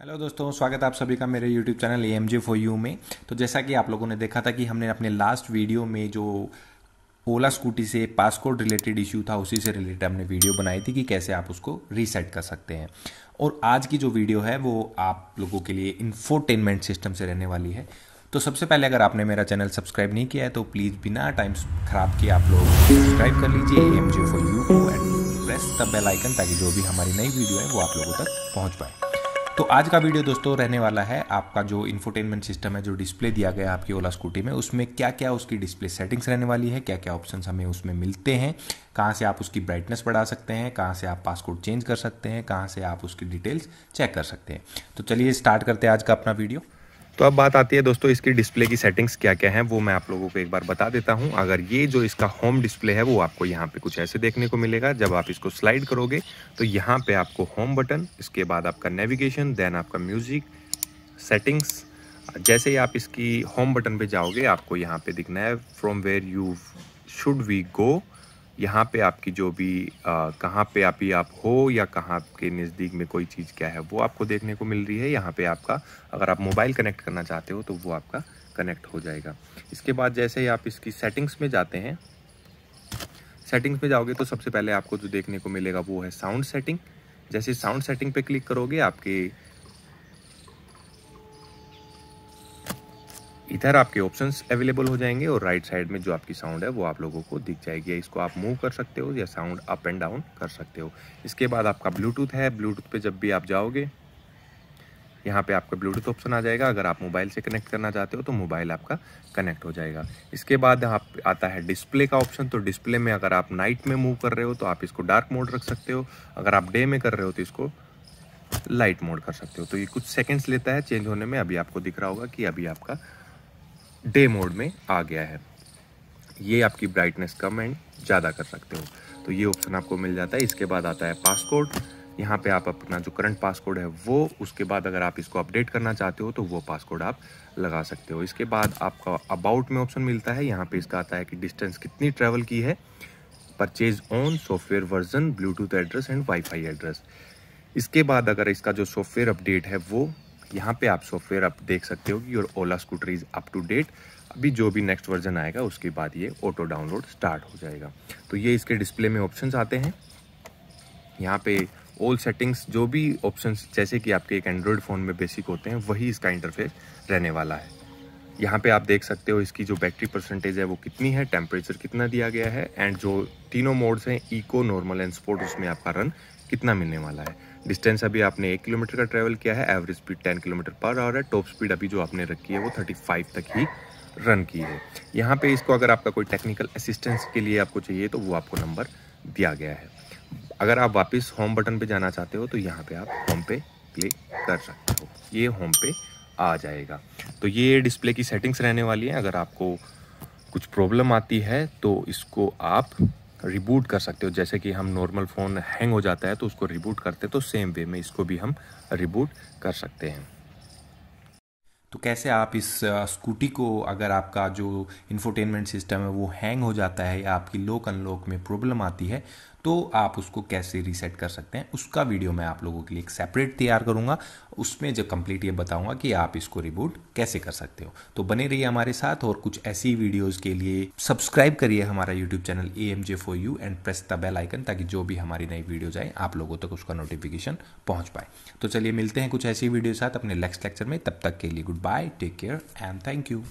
hello दोस्तों स्वागत है आप सभी का मेरे YouTube channel A M J for you में तो जैसा कि आप लोगों ने देखा था कि हमने अपने लास्ट वीडियो में जो ओला स्कूटी से पासपोर्ट रिलेटेड इश्यू था उसी से रिलेटेड हमने वीडियो बनाई थी कि कैसे आप उसको रीसेट कर सकते हैं और आज की जो वीडियो है वो आप लोगों के लिए इन्फोटेनमेंट सिस्टम से रहने वाली है तो सबसे पहले अगर आपने मेरा चैनल सब्सक्राइब नहीं किया है तो प्लीज़ बिना टाइम ख़राब किए आप लोग सब्सक्राइब कर लीजिए A M J for you को and press the bell icon ताकि जो भी हमारी नई वीडियो है वो आप लोगों तक पहुँच पाए तो आज का वीडियो दोस्तों रहने वाला है आपका जो इन्फोटेनमेंट सिस्टम है जो डिस्प्ले दिया गया आपकी ओला स्कूटी में उसमें क्या क्या उसकी डिस्प्ले सेटिंग्स रहने वाली है क्या क्या ऑप्शन हमें उसमें मिलते हैं कहाँ से आप उसकी ब्राइटनेस बढ़ा सकते हैं कहाँ से आप पासकोड चेंज कर सकते हैं कहाँ से आप उसकी डिटेल्स चेक कर सकते हैं तो चलिए स्टार्ट करते हैं आज का अपना वीडियो तो अब बात आती है दोस्तों इसकी डिस्प्ले की सेटिंग्स क्या क्या हैं वो मैं आप लोगों को एक बार बता देता हूं अगर ये जो इसका होम डिस्प्ले है वो आपको यहाँ पे कुछ ऐसे देखने को मिलेगा जब आप इसको स्लाइड करोगे तो यहाँ पे आपको होम बटन इसके बाद आपका नेविगेशन देन आपका म्यूज़िक सेटिंग्स जैसे ही आप इसकी होम बटन पर जाओगे आपको यहाँ पर दिखना है from where you should we go यहाँ पे आपकी जो भी कहाँ पे आप ही आप हो या कहाँ के नज़दीक में कोई चीज़ क्या है वो आपको देखने को मिल रही है यहाँ पे आपका अगर आप मोबाइल कनेक्ट करना चाहते हो तो वो आपका कनेक्ट हो जाएगा इसके बाद जैसे ही आप इसकी सेटिंग्स में जाते हैं सेटिंग्स में जाओगे तो सबसे पहले आपको जो देखने को मिलेगा वो है साउंड सेटिंग जैसे साउंड सेटिंग पे क्लिक करोगे आपके इधर आपके ऑप्शंस अवेलेबल हो जाएंगे और राइट साइड में जो आपकी साउंड है वो आप लोगों को दिख जाएगी इसको आप मूव कर सकते हो या साउंड अप एंड डाउन कर सकते हो इसके बाद आपका ब्लूटूथ है ब्लूटूथ पे जब भी आप जाओगे यहाँ पे आपका ब्लूटूथ ऑप्शन आ जाएगा अगर आप मोबाइल से कनेक्ट करना चाहते हो तो मोबाइल आपका कनेक्ट हो जाएगा इसके बाद यहाँ आता है डिस्प्ले का ऑप्शन तो डिस्प्ले में अगर आप नाइट में मूव कर रहे हो तो आप इसको डार्क मोड रख सकते हो अगर आप डे में कर रहे हो तो इसको लाइट मोड कर सकते हो तो ये कुछ सेकेंड्स लेता है चेंज होने में अभी आपको दिख रहा होगा कि अभी आपका डे मोड में आ गया है ये आपकी ब्राइटनेस कम एंड ज़्यादा कर सकते हो तो ये ऑप्शन आपको मिल जाता है इसके बाद आता है पासकोड यहाँ पे आप अपना जो करंट पासकोड है वो उसके बाद अगर आप इसको अपडेट करना चाहते हो तो वो पासकोड आप लगा सकते हो इसके बाद आपका अबाउट में ऑप्शन मिलता है यहाँ पे इसका आता है कि डिस्टेंस कितनी ट्रैवल की है purchase on software version Bluetooth address and WiFi address इसके बाद अगर इसका जो सॉफ्टवेयर अपडेट है वो यहाँ पे आप सॉफ्टवेयर आप देख सकते हो कि your Ola scooter is up to date अभी जो भी नेक्स्ट वर्जन आएगा उसके बाद ये ऑटो डाउनलोड स्टार्ट हो जाएगा तो ये इसके डिस्प्ले में ऑप्शन आते हैं यहाँ पे ऑल सेटिंग्स जो भी ऑप्शंस जैसे कि आपके एक एंड्रॉयड फ़ोन में बेसिक होते हैं वही इसका इंटरफेस रहने वाला है यहाँ पे आप देख सकते हो इसकी जो बैटरी परसेंटेज है वो कितनी है टेम्परेचर कितना दिया गया है एंड जो तीनों मोड्स हैं इको नॉर्मल एंड स्पोर्ट उसमें आपका रन कितना मिलने वाला है डिस्टेंस अभी आपने एक किलोमीटर का ट्रैवल किया है average speed ten kilometre per hour है टॉप स्पीड अभी जो आपने रखी है वो थर्टी फाइव तक ही रन की है यहाँ पे इसको अगर आपका कोई टेक्निकल असिस्टेंस के लिए आपको चाहिए तो वो आपको नंबर दिया गया है अगर आप वापस होम बटन पे जाना चाहते हो तो यहाँ पे आप होम पे क्लिक कर सकते हो ये होम पे आ जाएगा तो ये डिस्प्ले की सेटिंग्स रहने वाली हैं अगर आपको कुछ प्रॉब्लम आती है तो इसको आप रिबूट कर सकते हो जैसे कि हम नॉर्मल फ़ोन हैंग हो जाता है तो उसको रिबूट करते तो सेम वे में इसको भी हम रिबूट कर सकते हैं तो कैसे आप इस स्कूटी को अगर आपका जो इन्फोटेनमेंट सिस्टम है वो हैंग हो जाता है या आपकी लोक अनलॉक में प्रॉब्लम आती है तो आप उसको कैसे रीसेट कर सकते हैं उसका वीडियो मैं आप लोगों के लिए एक सेपरेट तैयार करूंगा उसमें जो कंप्लीट ये बताऊंगा कि आप इसको रिबूट कैसे कर सकते हो तो बने रहिए हमारे साथ और कुछ ऐसी वीडियोज़ के लिए सब्सक्राइब करिए हमारा YouTube channel A M J for you and press the bell icon ताकि जो भी हमारी नई वीडियो आए आप लोगों तक उसका नोटिफिकेशन पहुंच पाए तो चलिए मिलते हैं कुछ ऐसी वीडियो के साथ अपने नेक्स्ट लेक्चर में तब तक के लिए goodbye take care and thank you